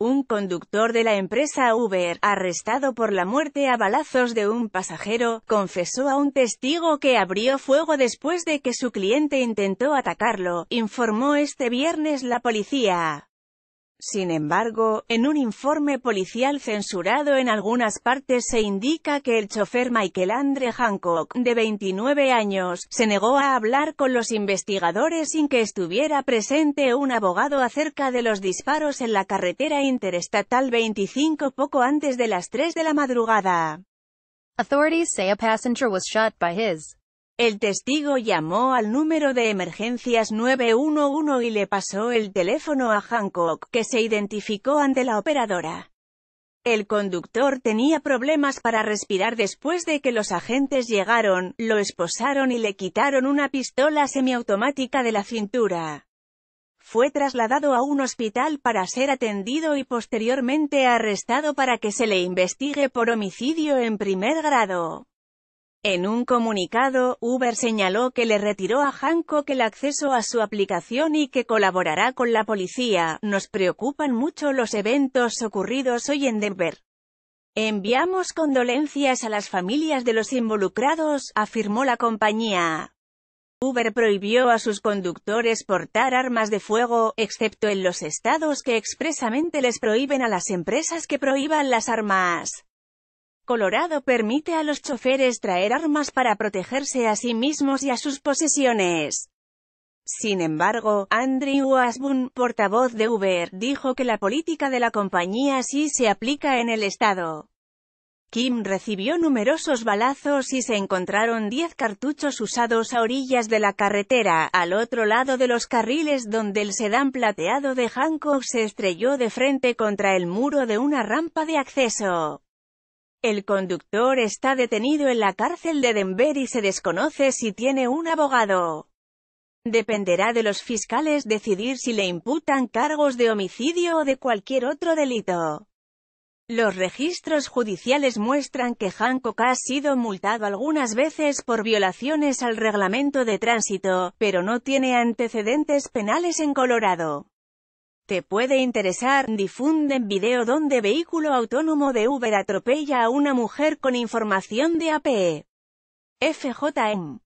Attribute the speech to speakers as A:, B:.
A: un conductor de la empresa Uber, arrestado por la muerte a balazos de un pasajero, confesó a un testigo que abrió fuego después de que su cliente intentó atacarlo, informó este viernes la policía. Sin embargo, en un informe policial censurado en algunas partes se indica que el chofer Michael Andre Hancock, de 29 años, se negó a hablar con los investigadores sin que estuviera presente un abogado acerca de los disparos en la carretera interestatal 25 poco antes de las 3 de la madrugada. Authorities say a passenger was shot by his el testigo llamó al número de emergencias 911 y le pasó el teléfono a Hancock, que se identificó ante la operadora. El conductor tenía problemas para respirar después de que los agentes llegaron, lo esposaron y le quitaron una pistola semiautomática de la cintura. Fue trasladado a un hospital para ser atendido y posteriormente arrestado para que se le investigue por homicidio en primer grado. En un comunicado, Uber señaló que le retiró a Hancock el acceso a su aplicación y que colaborará con la policía. Nos preocupan mucho los eventos ocurridos hoy en Denver. Enviamos condolencias a las familias de los involucrados, afirmó la compañía. Uber prohibió a sus conductores portar armas de fuego, excepto en los estados que expresamente les prohíben a las empresas que prohíban las armas. Colorado permite a los choferes traer armas para protegerse a sí mismos y a sus posesiones. Sin embargo, Andrew Asbun, portavoz de Uber, dijo que la política de la compañía sí se aplica en el estado. Kim recibió numerosos balazos y se encontraron 10 cartuchos usados a orillas de la carretera, al otro lado de los carriles donde el sedán plateado de Hancock se estrelló de frente contra el muro de una rampa de acceso. El conductor está detenido en la cárcel de Denver y se desconoce si tiene un abogado. Dependerá de los fiscales decidir si le imputan cargos de homicidio o de cualquier otro delito. Los registros judiciales muestran que Hancock ha sido multado algunas veces por violaciones al reglamento de tránsito, pero no tiene antecedentes penales en Colorado. Te puede interesar, difunden video donde vehículo autónomo de Uber atropella a una mujer con información de APE. FJM